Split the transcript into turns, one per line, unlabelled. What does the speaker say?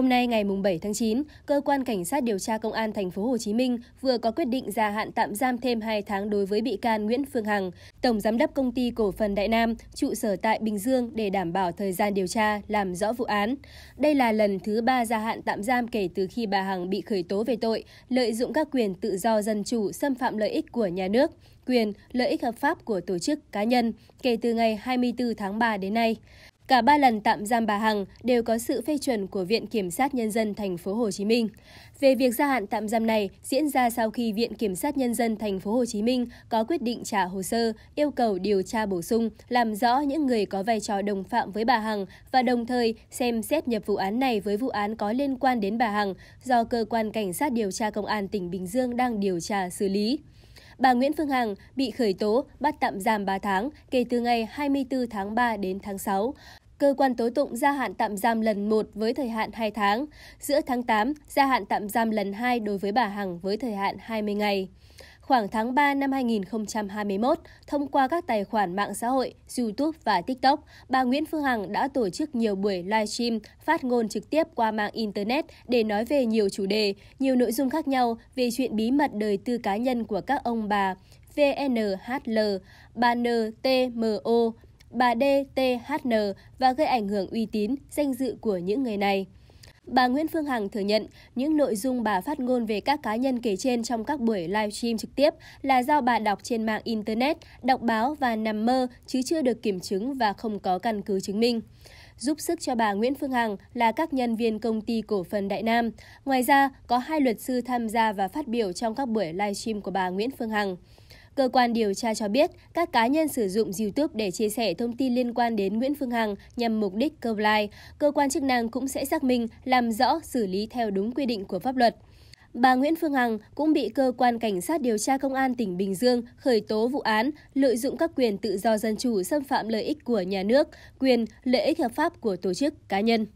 Hôm nay ngày 7 tháng 9, cơ quan cảnh sát điều tra công an thành phố Hồ Chí Minh vừa có quyết định gia hạn tạm giam thêm 2 tháng đối với bị can Nguyễn Phương Hằng, tổng giám đốc công ty cổ phần Đại Nam, trụ sở tại Bình Dương để đảm bảo thời gian điều tra, làm rõ vụ án. Đây là lần thứ 3 gia hạn tạm giam kể từ khi bà Hằng bị khởi tố về tội lợi dụng các quyền tự do dân chủ xâm phạm lợi ích của nhà nước, quyền, lợi ích hợp pháp của tổ chức cá nhân kể từ ngày 24 tháng 3 đến nay. Cả ba lần tạm giam bà Hằng đều có sự phê chuẩn của Viện Kiểm sát Nhân dân Thành phố Hồ Chí Minh. Về việc gia hạn tạm giam này diễn ra sau khi Viện Kiểm sát Nhân dân Thành phố Hồ Chí Minh có quyết định trả hồ sơ, yêu cầu điều tra bổ sung, làm rõ những người có vai trò đồng phạm với bà Hằng và đồng thời xem xét nhập vụ án này với vụ án có liên quan đến bà Hằng do cơ quan cảnh sát điều tra công an tỉnh Bình Dương đang điều tra xử lý bà Nguyễn Phương Hằng bị khởi tố, bắt tạm giam 3 tháng kể từ ngày 24 tháng 3 đến tháng 6 cơ quan tố tụng gia hạn tạm giam lần 1 với thời hạn 2 tháng, giữa tháng 8 gia hạn tạm giam lần 2 đối với bà Hằng với thời hạn 20 ngày. Khoảng tháng 3 năm 2021, thông qua các tài khoản mạng xã hội, YouTube và TikTok, bà Nguyễn Phương Hằng đã tổ chức nhiều buổi livestream phát ngôn trực tiếp qua mạng Internet để nói về nhiều chủ đề, nhiều nội dung khác nhau về chuyện bí mật đời tư cá nhân của các ông bà VNHL, bà NTMO, bà DTHN và gây ảnh hưởng uy tín, danh dự của những người này. Bà Nguyễn Phương Hằng thừa nhận những nội dung bà phát ngôn về các cá nhân kể trên trong các buổi live stream trực tiếp là do bà đọc trên mạng Internet, đọc báo và nằm mơ chứ chưa được kiểm chứng và không có căn cứ chứng minh. Giúp sức cho bà Nguyễn Phương Hằng là các nhân viên công ty cổ phần Đại Nam. Ngoài ra, có hai luật sư tham gia và phát biểu trong các buổi live stream của bà Nguyễn Phương Hằng. Cơ quan điều tra cho biết, các cá nhân sử dụng YouTube để chia sẻ thông tin liên quan đến Nguyễn Phương Hằng nhằm mục đích câu like. Cơ quan chức năng cũng sẽ xác minh, làm rõ, xử lý theo đúng quy định của pháp luật. Bà Nguyễn Phương Hằng cũng bị cơ quan cảnh sát điều tra công an tỉnh Bình Dương khởi tố vụ án lợi dụng các quyền tự do dân chủ xâm phạm lợi ích của nhà nước, quyền, lợi ích hợp pháp của tổ chức cá nhân.